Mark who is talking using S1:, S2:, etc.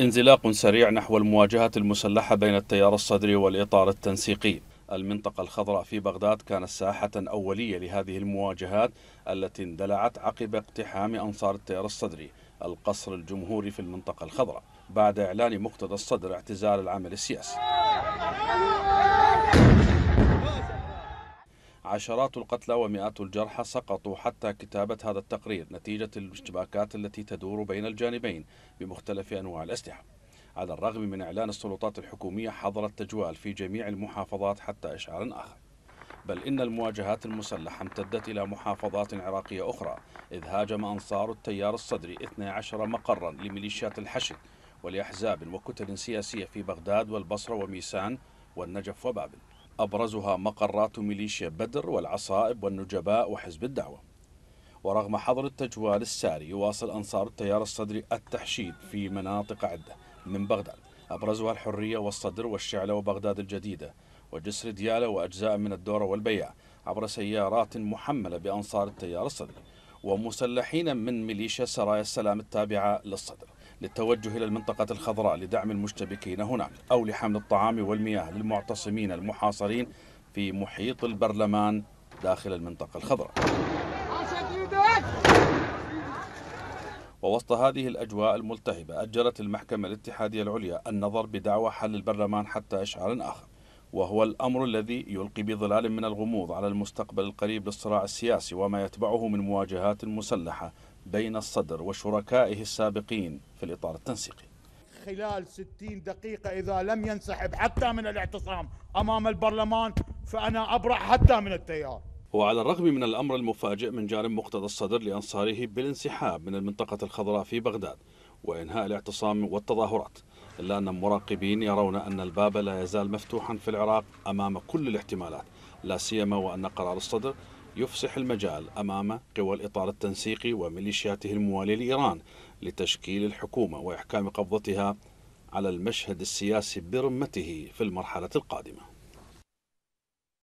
S1: انزلاق سريع نحو المواجهة المسلحة بين التيار الصدري والإطار التنسيقي المنطقة الخضراء في بغداد كانت ساحة أولية لهذه المواجهات التي اندلعت عقب اقتحام أنصار التيار الصدري القصر الجمهوري في المنطقة الخضراء بعد إعلان مقتدى الصدر اعتزال العمل السياسي عشرات القتلى ومئات الجرحى سقطوا حتى كتابة هذا التقرير نتيجة الاشتباكات التي تدور بين الجانبين بمختلف أنواع الأسلحة على الرغم من إعلان السلطات الحكومية حظر التجوال في جميع المحافظات حتى إشعار آخر بل إن المواجهات المسلحة امتدت إلى محافظات عراقية أخرى إذ هاجم أنصار التيار الصدري 12 مقرا لميليشيات الحشد ولأحزاب وكتل سياسية في بغداد والبصرة وميسان والنجف وبابل أبرزها مقرات ميليشيا بدر والعصائب والنجباء وحزب الدعوة ورغم حظر التجوال الساري يواصل أنصار التيار الصدري التحشيد في مناطق عدة من بغداد أبرزها الحرية والصدر والشعلة وبغداد الجديدة وجسر ديالة وأجزاء من الدورة والبيع عبر سيارات محملة بأنصار التيار الصدري ومسلحين من ميليشيا سرايا السلام التابعة للصدر للتوجه إلى المنطقة الخضراء لدعم المشتبكين هناك أو لحمل الطعام والمياه للمعتصمين المحاصرين في محيط البرلمان داخل المنطقة الخضراء ووسط هذه الأجواء الملتهبة أجلت المحكمة الاتحادية العليا النظر بدعوى حل البرلمان حتى إشعار آخر وهو الأمر الذي يلقي بظلال من الغموض على المستقبل القريب للصراع السياسي وما يتبعه من مواجهات مسلحة بين الصدر وشركائه السابقين في الإطار التنسيقي خلال 60 دقيقة إذا لم ينسحب حتى من الاعتصام أمام البرلمان فأنا أبرع حتى من التيار وعلى الرغم من الأمر المفاجئ من جانب مقتدى الصدر لأنصاره بالانسحاب من المنطقة الخضراء في بغداد وإنهاء الاعتصام والتظاهرات إلا أن المراقبين يرون أن الباب لا يزال مفتوحا في العراق أمام كل الاحتمالات لا سيما وأن قرار الصدر يفسح المجال أمام قوى الإطار التنسيقي وميليشياته الموالية لإيران لتشكيل الحكومة وإحكام قبضتها على المشهد السياسي برمته في المرحلة القادمة